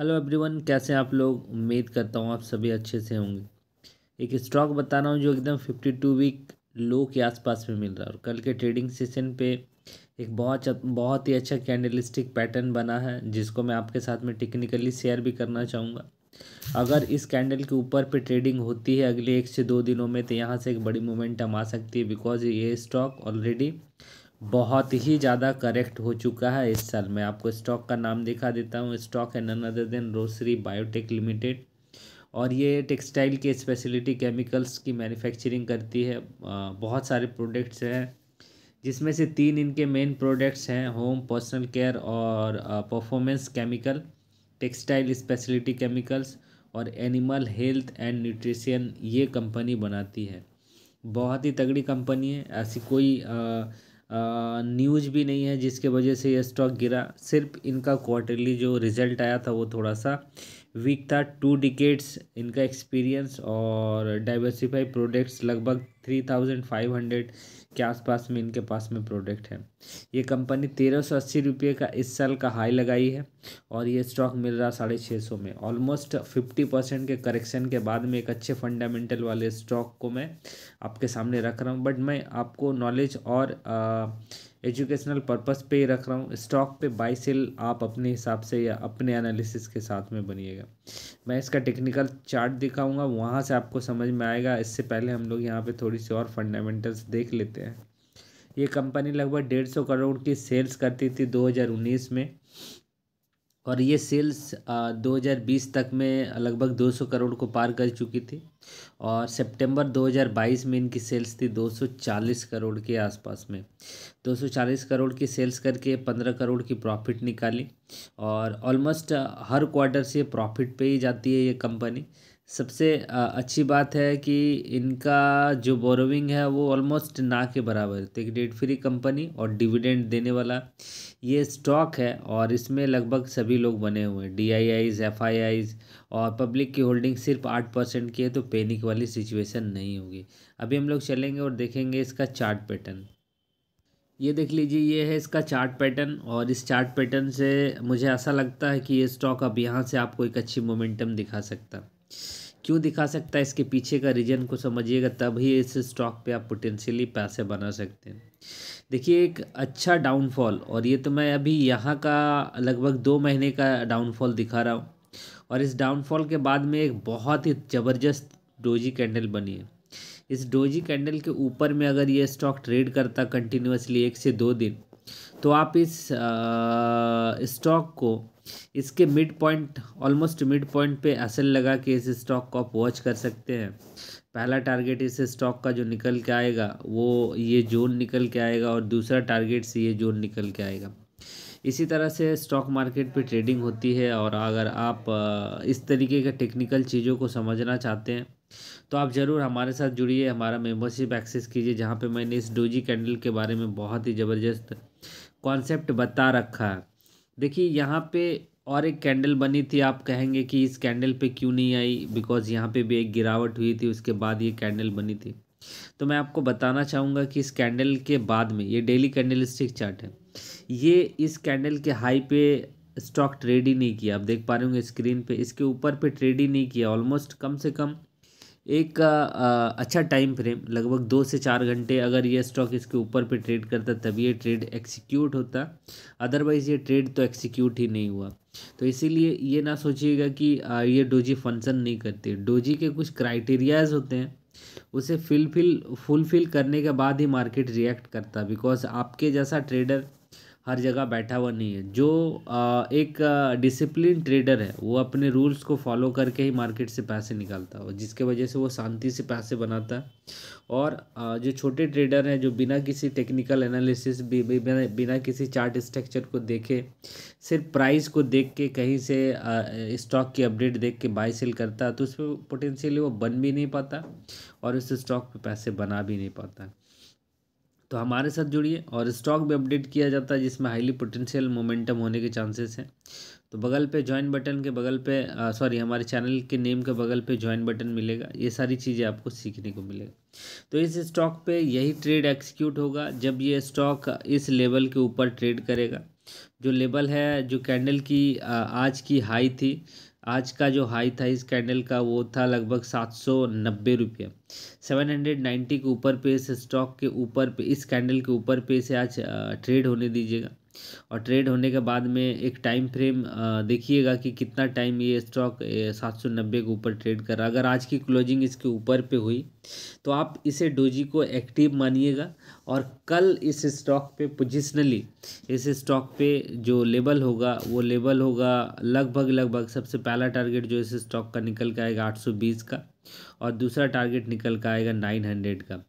hello everyone कैसे आप लोग उम्मीद करता हूँ आप सभी अच्छे से होंगे एक स्टॉक बता रहा हूँ जो एकदम फिफ्टी टू वीक लो के आसपास में मिल रहा है और कल के ट्रेडिंग सेशन पे एक बहुत बहुत ही अच्छा कैंडलिस्टिक पैटर्न बना है जिसको मैं आपके साथ में टेक्निकली शेयर भी करना चाहूँगा अगर इस कैंडल के ऊपर पे ट्रेडिंग होती है अगले एक से दो दिनों में तो यहाँ से एक बड़ी मोमेंटम आ सकती है बिकॉज ये स्टॉक ऑलरेडी बहुत ही ज़्यादा करेक्ट हो चुका है इस साल मैं आपको स्टॉक का नाम दिखा देता हूँ स्टॉक है none other than Rossari biotech limited और ये टेक्सटाइल के स्पेशलिटी केमिकल्स की मैन्युफैक्चरिंग करती है बहुत सारे प्रोडक्ट्स हैं जिसमें से तीन इनके मेन प्रोडक्ट्स हैं होम पर्सनल केयर और performance chemical textile speciality chemicals और एनिमल हेल्थ एंड न्यूट्रिशन ये कंपनी बनाती है बहुत ही तगड़ी कंपनी है ऐसी कोई आ, न्यूज भी नहीं है जिसके वजह से यह स्टॉक गिरा सिर्फ इनका क्वार्टरली जो रिजल्ट आया था वो थोड़ा सा वीक था टू डिकेट्स इनका एक्सपीरियंस और डाइवर्सिफाई प्रोडक्ट्स लगभग थ्री थाउजेंड फाइव हंड्रेड के आसपास में इनके पास में प्रोडक्ट है ये कंपनी तेरह सौ अस्सी रुपये का इस साल का हाई लगाई है और ये स्टॉक मिल रहा साढ़े छः सौ में ऑलमोस्ट फिफ्टी परसेंट के करेक्शन के बाद में एक अच्छे फंडामेंटल वाले स्टॉक को मैं आपके सामने रख रहा हूँ बट मैं आपको नॉलेज और एजुकेशनल पर्पस पे ही रख रहा हूँ स्टॉक पे बाई सेल आप अपने हिसाब से या अपने एनालिसिस के साथ में बनिएगा मैं इसका टेक्निकल चार्ट दिखाऊंगा वहाँ से आपको समझ में आएगा इससे पहले हम लोग यहाँ पे थोड़ी सी और फंडामेंटल्स देख लेते हैं ये कंपनी लगभग डेढ़ सौ करोड़ की सेल्स करती थी 2019 में और ये सेल्स 2020 तक में लगभग 200 करोड़ को पार कर चुकी थी और सितंबर 2022 में इनकी सेल्स थी 240 करोड़ के आसपास में 240 करोड़ की सेल्स करके 15 करोड़ की प्रॉफिट निकाली और ऑलमोस्ट हर क्वार्टर से प्रॉफिट पे ही जाती है ये कंपनी सबसे अच्छी बात है कि इनका जो बोरोविंग है वो ऑलमोस्ट ना के बराबर तो एक डेट फ्री कंपनी और डिविडेंड देने वाला ये स्टॉक है और इसमें लगभग सभी लोग बने हुए हैं D I Is F I Is और पब्लिक की होल्डिंग सिर्फ आठ परसेंट की है तो पैनिक वाली सिचुएशन नहीं होगी अभी हम लोग चलेंगे और देखेंगे इसका चार्ट पैटर्न ये देख लीजिए ये है इसका चार्ट पैटर्न और इस चार्ट पैटर्न से मुझे ऐसा लगता है कि ये स्टॉक अब यहाँ से आपको एक अच्छी मोमेंटम दिखा सकता क्यों दिखा सकता है इसके पीछे का रीजन को समझिएगा तभी इस स्टॉक पे आप पोटेंशियली पैसे बना सकते हैं देखिए एक अच्छा डाउनफॉल और ये तो मैं अभी यहाँ का लगभग दो महीने का डाउनफॉल दिखा रहा हूँ और इस डाउनफॉल के बाद में एक बहुत ही ज़बरदस्त डोजी कैंडल बनी है इस डोजी कैंडल के ऊपर में अगर ये स्टॉक ट्रेड करता कंटिन्यूसली एक से दो दिन तो आप इस स्टॉक को इसके mid point almost mid point पे असल लगा के इस स्टॉक को आप वॉच कर सकते हैं पहला टारगेट इस स्टॉक का जो निकल के आएगा वो ये जोन निकल के आएगा और दूसरा टारगेट से ये जोन निकल के आएगा इसी तरह से स्टॉक मार्केट पे ट्रेडिंग होती है और अगर आप इस तरीके के टेक्निकल चीज़ों को समझना चाहते हैं तो आप ज़रूर हमारे साथ जुड़िए हमारा मेम्बरशिप एक्सेस कीजिए जहाँ पे मैंने इस डोजी कैंडल के बारे में बहुत ही ज़बरदस्त कॉन्सेप्ट बता रखा है देखिए यहाँ पे और एक कैंडल बनी थी आप कहेंगे कि इस कैंडल पे क्यों नहीं आई बिकॉज़ यहाँ पे भी एक गिरावट हुई थी उसके बाद ये कैंडल बनी थी तो मैं आपको बताना चाहूँगा कि इस कैंडल के बाद में ये डेली कैंडल स्टिक चार्ट है ये इस कैंडल के हाई पे स्टॉक ट्रेड ही नहीं किया आप देख पा रहे होंगे स्क्रीन पे इसके ऊपर पे ट्रेड ही नहीं किया ऑलमोस्ट कम से कम एक अच्छा टाइम फ्रेम लगभग दो से चार घंटे अगर ये स्टॉक इसके ऊपर पे ट्रेड करता तभी ये ट्रेड एक्सिक्यूट होता अदरवाइज़ ये ट्रेड तो एक्सिक्यूट ही नहीं हुआ तो इसीलिए ये ना सोचिएगा कि ये डोजी फंक्शन नहीं करते डोजी के कुछ क्राइटेरियाज होते हैं उसे फिलफिल फुलफिल करने के बाद ही मार्केट रिएक्ट करता बिकॉज आपके जैसा ट्रेडर हर जगह बैठा हुआ नहीं है जो एक डिसिप्लिन ट्रेडर है वो अपने रूल्स को फॉलो करके ही मार्केट से पैसे निकालता है जिसके वजह से वो शांति से पैसे बनाता है और जो छोटे ट्रेडर हैं जो बिना किसी टेक्निकल एनालिसिस बिना किसी चार्ट स्ट्रक्चर को देखे सिर्फ प्राइस को देख के कहीं से स्टॉक की अपडेट देख के बाई सेल करता है तो उस पर पोटेंशियली वो बन भी नहीं पाता और उस स्टॉक पर पैसे बना भी नहीं पाता तो हमारे साथ जुड़िए और स्टॉक भी अपडेट किया जाता है जिसमें हाईली पोटेंशियल मोमेंटम होने के चांसेस हैं तो बगल पे ज्वाइन बटन के बगल पे सॉरी हमारे चैनल के नेम के बगल पे ज्वाइन बटन मिलेगा ये सारी चीज़ें आपको सीखने को मिलेगा तो इस स्टॉक पे यही ट्रेड एक्सिक्यूट होगा जब ये स्टॉक इस लेवल के ऊपर ट्रेड करेगा जो लेवल है जो कैंडल की आज की हाई थी आज का जो हाई था इस कैंडल का वो था लगभग सात सौ नब्बे रुपये सेवन हंड्रेड नाइन्टी के ऊपर पे इस स्टॉक के ऊपर पे इस कैंडल के ऊपर पे इसे आज ट्रेड होने दीजिएगा और ट्रेड होने के बाद में एक टाइम फ्रेम देखिएगा कि कितना टाइम ये स्टॉक सात सौ नब्बे के ऊपर ट्रेड कर रहा अगर आज की क्लोजिंग इसके ऊपर पे हुई तो आप इसे डोजी को एक्टिव मानिएगा और कल इस स्टॉक पे पोजिशनली इस स्टॉक पे जो लेवल होगा वो लेवल होगा लगभग लगभग सबसे पहला टारगेट जो इस स्टॉक का निकल के आएगा आठ सौ बीस का और दूसरा टारगेट निकल का आएगा नाइन हंड्रेड का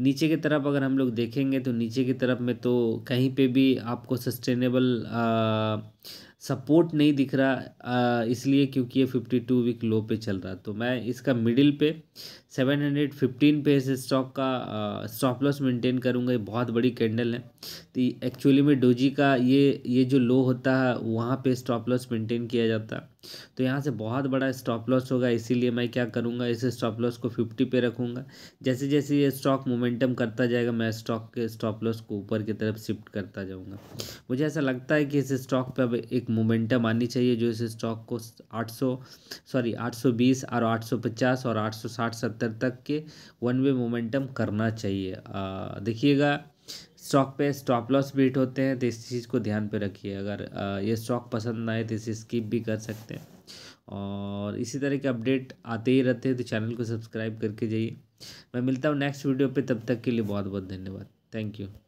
नीचे की तरफ अगर हम लोग देखेंगे तो नीचे की तरफ में तो कहीं पे भी आपको सस्टेनेबल सपोर्ट नहीं दिख रहा इसलिए क्योंकि ये फिफ्टी टू वीक लो पे चल रहा तो मैं इसका मिडिल पे सेवन हंड्रेड फिफ्टीन पे इस स्टॉक का स्टॉप लॉस मेंटेन करूँगा ये बहुत बड़ी कैंडल है तो एक्चुअली में डोजी का ये ये जो लो होता है वहाँ पे स्टॉप लॉस मेंटेन किया जाता है तो यहाँ से बहुत बड़ा स्टॉप लॉस होगा इसीलिए मैं क्या करूँगा इस स्टॉप लॉस को फिफ्टी पे रखूँगा जैसे जैसे ये स्टॉक मोमेंटम करता जाएगा मैं स्टॉक के स्टॉप लॉस को ऊपर की तरफ शिफ्ट करता जाऊँगा मुझे ऐसा लगता है कि इस स्टॉक पर अब एक मोमेंटम आनी चाहिए जो इस स्टॉक को आठ सॉरी आठ और आठ और आठ सौ साठ सत्तर सत्तर तक के वन वे मोमेंटम करना चाहिए देखिएगा स्टॉक पे स्टॉप लॉस बीट होते हैं तो इस चीज़ को ध्यान पे रखिए अगर ये स्टॉक पसंद ना आए तो इसे स्किप भी कर सकते हैं और इसी तरह के अपडेट आते ही रहते हैं तो चैनल को सब्सक्राइब करके जाइए मैं मिलता हूँ नेक्स्ट वीडियो पे तब तक के लिए बहुत बहुत धन्यवाद थैंक यू